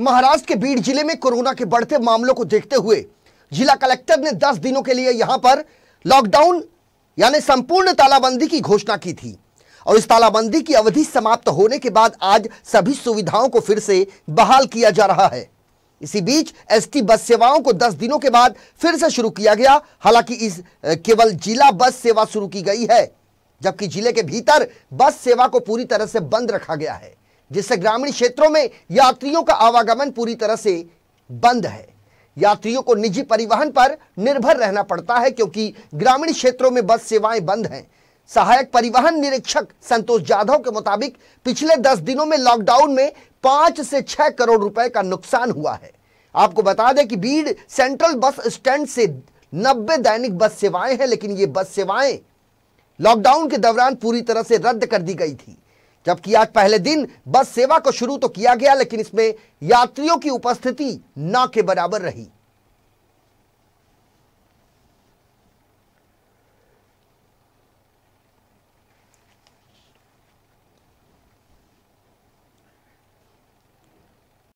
महाराष्ट्र के बीड जिले में कोरोना के बढ़ते मामलों को देखते हुए जिला कलेक्टर ने 10 दिनों के लिए यहां पर लॉकडाउन यानी संपूर्ण तालाबंदी की घोषणा की थी और इस तालाबंदी की अवधि समाप्त होने के बाद आज सभी सुविधाओं को फिर से बहाल किया जा रहा है इसी बीच एसटी बस सेवाओं को 10 दिनों के बाद फिर से शुरू किया गया हालांकि इस केवल जिला बस सेवा शुरू की गई है जबकि जिले के भीतर बस सेवा को पूरी तरह से बंद रखा गया है जिससे ग्रामीण क्षेत्रों में यात्रियों का आवागमन पूरी तरह से बंद है यात्रियों को निजी परिवहन पर निर्भर रहना पड़ता है क्योंकि ग्रामीण क्षेत्रों में बस सेवाएं बंद हैं सहायक परिवहन निरीक्षक संतोष जाधव के मुताबिक पिछले दस दिनों में लॉकडाउन में पांच से छह करोड़ रुपए का नुकसान हुआ है आपको बता दें कि बीड सेंट्रल बस स्टैंड से नब्बे दैनिक बस सेवाएं हैं लेकिन ये बस सेवाएं लॉकडाउन के दौरान पूरी तरह से रद्द कर दी गई थी जबकि आज पहले दिन बस सेवा को शुरू तो किया गया लेकिन इसमें यात्रियों की उपस्थिति ना के बराबर रही